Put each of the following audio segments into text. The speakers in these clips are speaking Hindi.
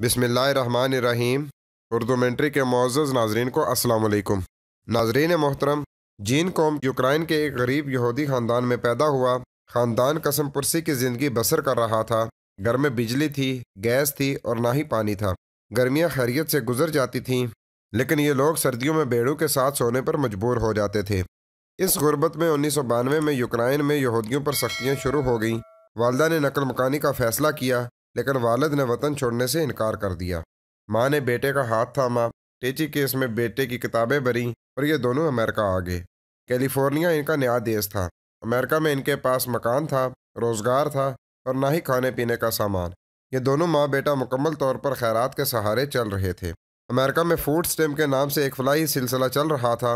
बिसमीम उर्दोमेंट्री के मोज़ नाजरन को असलम नाजरन मोहतरम जीन कौम यूक्राइन के एक गरीब यहूदी ख़ानदान में पैदा हुआ ख़ानदान कसम पुरसी की ज़िंदगी बसर कर रहा था घर में बिजली थी गैस थी और ना ही पानी था गर्मियाँ खैरियत से गुजर जाती थीं लेकिन ये लोग सर्दियों में बेड़ों के साथ सोने पर मजबूर हो जाते थे इस गुर्बत में उन्नीस सौ बानवे में यूक्राइन में यहूदियों पर सख्तियाँ शुरू हो गईं वालदा ने नकल मकानी का फ़ैसला किया लेकिन वालद ने वतन छोड़ने से इनकार कर दिया माँ ने बेटे का हाथ थामा टेची केस में बेटे की किताबें भरी और ये दोनों अमेरिका आ गए कैलिफोर्निया इनका नया देश था अमेरिका में इनके पास मकान था रोज़गार था और ना ही खाने पीने का सामान ये दोनों माँ बेटा मुकम्मल तौर पर खैरात के सहारे चल रहे थे अमेरिका में फूड स्टेम के नाम से एक फलाही सिलसिला चल रहा था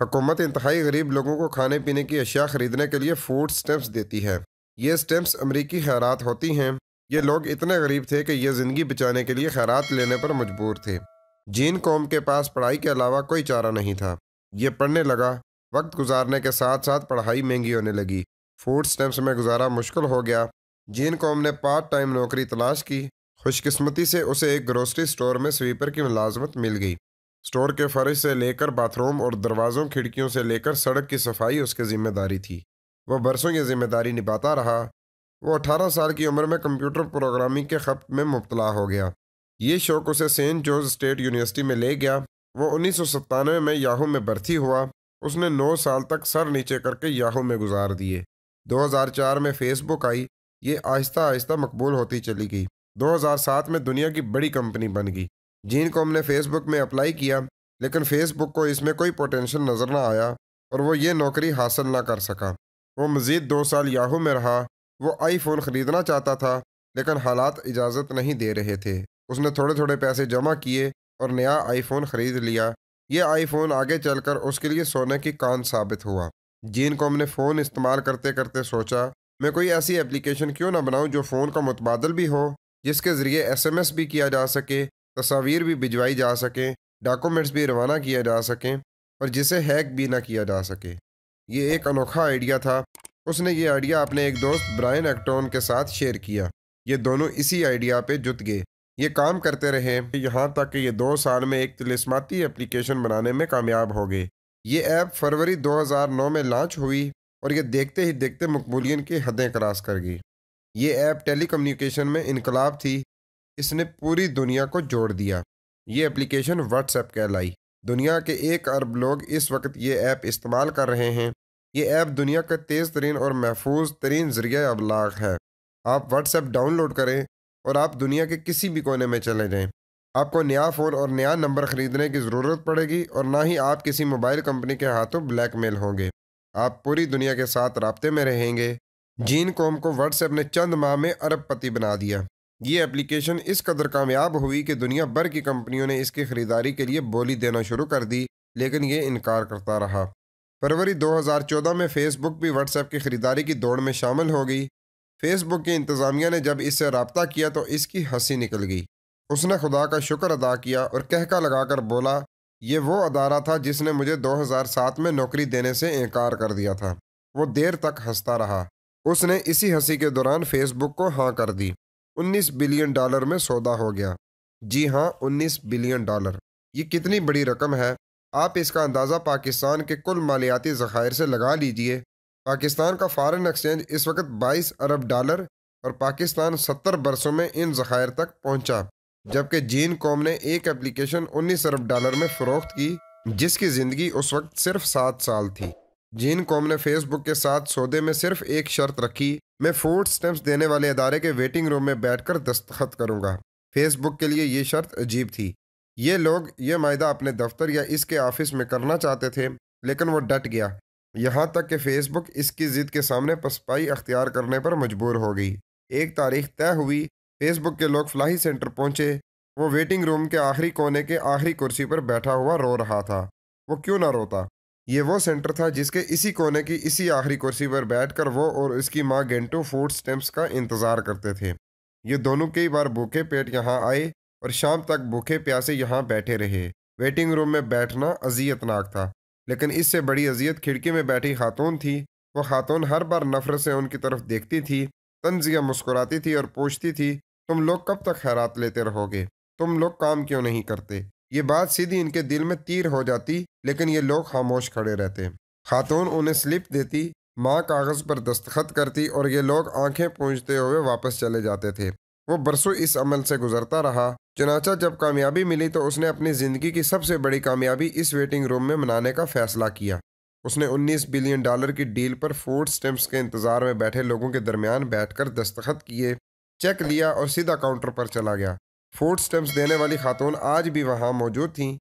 हुकूमत इंतहाई गरीब लोगों को खाने पीने की अशिया ख़रीदने के लिए फूड स्टैम्प्स देती है ये स्टैम्प्स अमरीकी खैरात होती हैं ये लोग इतने गरीब थे कि यह ज़िंदगी बचाने के लिए खैरात लेने पर मजबूर थे जीन कौम के पास पढ़ाई के अलावा कोई चारा नहीं था ये पढ़ने लगा वक्त गुजारने के साथ साथ पढ़ाई महंगी होने लगी फूड स्टैम्प्स में गुजारा मुश्किल हो गया जीन कौम ने पार्ट टाइम नौकरी तलाश की खुशकिस्मती से उसे एक ग्रोसरी स्टोर में स्वीपर की मुलाजमत मिल गई स्टोर के फर्श से लेकर बाथरूम और दरवाज़ों खिड़कियों से लेकर सड़क की सफाई उसकी जिम्मेदारी थी वह बरसों की जिम्मेदारी निभाता रहा वो अठारह साल की उम्र में कंप्यूटर प्रोग्रामिंग के खप में मुबतला हो गया ये शौक उसे सेंट जॉर्ज स्टेट यूनिवर्सिटी में ले गया वो उन्नीस में याहू में भर्ती हुआ उसने 9 साल तक सर नीचे करके याहू में गुजार दिए 2004 में फेसबुक आई ये आहिस्ता आहिस्ता मकबूल होती चली गई 2007 में दुनिया की बड़ी कंपनी बन गई जीन को हमने फेसबुक में अप्लाई किया लेकिन फेसबुक को इसमें कोई पोटेंशल नज़र ना आया और वो ये नौकरी हासिल ना कर सका वो मज़ीद दो साल याहू में रहा वो आईफोन ख़रीदना चाहता था लेकिन हालात इजाज़त नहीं दे रहे थे उसने थोड़े थोड़े पैसे जमा किए और नया आईफोन ख़रीद लिया ये आईफोन आगे चलकर उसके लिए सोने की कान साबित हुआ जीन को हमने फ़ोन इस्तेमाल करते करते सोचा मैं कोई ऐसी एप्लीकेशन क्यों ना बनाऊं जो फ़ोन का मुतबादल भी हो जिसके ज़रिए एसएमएस भी किया जा सके तस्वीर भी भिजवाई जा सकें डॉक्यूमेंट्स भी रवाना किया जा सकें और जिसे हैक भी ना किया जा सके ये एक अनोखा आइडिया था उसने ये आइडिया अपने एक दोस्त ब्रायन एक्टोन के साथ शेयर किया ये दोनों इसी आइडिया पे जुट गए ये काम करते रहे यहाँ तक कि ये दो साल में एक तिलस्माती एप्लीकेशन बनाने में कामयाब हो गए ये ऐप फरवरी 2009 में लॉन्च हुई और ये देखते ही देखते मकबूलियन की हदें क्रॉस कर गई ये ऐप कम्युनिकेशन में इनकलाब थी इसने पूरी दुनिया को जोड़ दिया ये एप्लीकेशन व्हाट्सएप कहलाई दुनिया के एक अरब लोग इस वक्त ये ऐप इस्तेमाल कर रहे हैं ये ऐप दुनिया का तेज़ तरीन और महफूज तरीन ज़रिया अबलाग है आप व्हाट्सएप डाउनलोड करें और आप दुनिया के किसी भी कोने में चले जाएं आपको नया फ़ोन और नया नंबर ख़रीदने की ज़रूरत पड़ेगी और ना ही आप किसी मोबाइल कंपनी के हाथों ब्लैक मेल होंगे आप पूरी दुनिया के साथ रबते में रहेंगे जीन कॉम को व्हाट्सएप ने चंद माह में अरबपति बना दिया ये एप्लीकेशन इस कदर कामयाब हुई कि दुनिया भर की कंपनियों ने इसकी ख़रीदारी के लिए बोली देना शुरू कर दी लेकिन ये इनकार करता रहा फरवरी 2014 में फेसबुक भी व्हाट्सएप की ख़रीदारी की दौड़ में शामिल हो गई फेसबुक की इंतज़ामिया ने जब इससे रबता किया तो इसकी हंसी निकल गई उसने खुदा का शुक्र अदा किया और कहका लगाकर बोला ये वो अदारा था जिसने मुझे 2007 में नौकरी देने से इनकार कर दिया था वो देर तक हंसता रहा उसने इसी हंसी के दौरान फेसबुक को हाँ कर दी 19 बिलियन डॉलर में सौदा हो गया जी हाँ 19 बिलियन डॉलर ये कितनी बड़ी रकम है आप इसका अंदाज़ा पाकिस्तान के कुल मालियाती ज़खायर से लगा लीजिए पाकिस्तान का फ़ारन एक्सचेंज इस वक्त 22 अरब डॉलर और पाकिस्तान 70 बरसों में इन ज़खायर तक पहुंचा, जबकि जीन कॉम ने एक एप्लीकेशन 19 अरब डॉलर में फ़रोख्त की जिसकी ज़िंदगी उस वक्त सिर्फ सात साल थी जीन कॉम ने फेसबुक के साथ सौदे में सिर्फ एक शर्त रखी मैं फूड स्टैंप्स देने वाले अदारे के वेटिंग रूम में बैठ कर दस्तखत करूंगा फेसबुक के लिए ये शर्त अजीब थी ये लोग ये माह अपने दफ्तर या इसके ऑफिस में करना चाहते थे लेकिन वो डट गया यहाँ तक कि फेसबुक इसकी ज़िद के सामने पसपाई अख्तियार करने पर मजबूर हो गई एक तारीख तय हुई फेसबुक के लोग फ्लाही सेंटर पहुँचे वो वेटिंग रूम के आखिरी कोने के आखिरी कुर्सी पर बैठा हुआ रो रहा था वो क्यों ना रोता ये वो सेंटर था जिसके इसी कोने की इसी आखिरी कुर्सी पर बैठकर वो और उसकी माँ गेंटो फूड स्टैम्प्स का इंतज़ार करते थे ये दोनों कई बार भूखे पेट यहाँ आए और शाम तक भूखे प्यासे यहाँ बैठे रहे वेटिंग रूम में बैठना अजियतनाक था लेकिन इससे बड़ी अजियत खिड़की में बैठी खातून थी वो खातून हर बार नफरत से उनकी तरफ देखती थी तंजिया मुस्कुराती थी और पूछती थी तुम लोग कब तक खैरात लेते रहोगे तुम लोग काम क्यों नहीं करते ये बात सीधी इनके दिल में तीर हो जाती लेकिन ये लोग खामोश खड़े रहते खातून उन्हें स्लिप देती माँ कागज़ पर दस्तखत करती और ये लोग आंखें पूछते हुए वापस चले जाते थे वो बरसों इस अमल से गुजरता रहा चनाचा जब कामयाबी मिली तो उसने अपनी ज़िंदगी की सबसे बड़ी कामयाबी इस वेटिंग रूम में मनाने का फैसला किया उसने 19 बिलियन डॉलर की डील पर फूड स्टैंप्स के इंतज़ार में बैठे लोगों के दरमियान बैठकर दस्तखत किए चेक लिया और सीधा काउंटर पर चला गया फूड स्टैंप्स देने वाली खातून आज भी वहाँ मौजूद थीं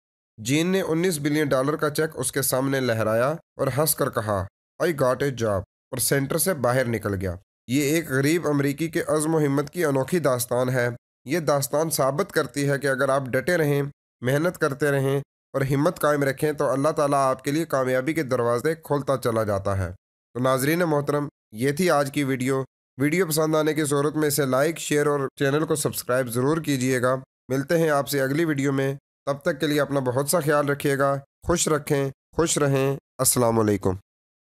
जीन ने 19 बिलियन डॉलर का चेक उसके सामने लहराया और हंसकर कहा आई गॉट ए जॉब और सेंटर से बाहर निकल गया ये एक गरीब अमरीकी के अज़म हिम्मत की अनोखी दास्तान है ये दास्तान साबित करती है कि अगर आप डटे रहें मेहनत करते रहें और हिम्मत कायम रखें तो अल्लाह ताला आपके लिए कामयाबी के दरवाज़े खोलता चला जाता है तो नाजरीन मोहतरम ये थी आज की वीडियो वीडियो पसंद आने की सूरत में इसे लाइक शेयर और चैनल को सब्सक्राइब ज़रूर कीजिएगा मिलते हैं आपसे अगली वीडियो में तब तक के लिए अपना बहुत सा ख्याल रखिएगा खुश रखें खुश रहें असलकम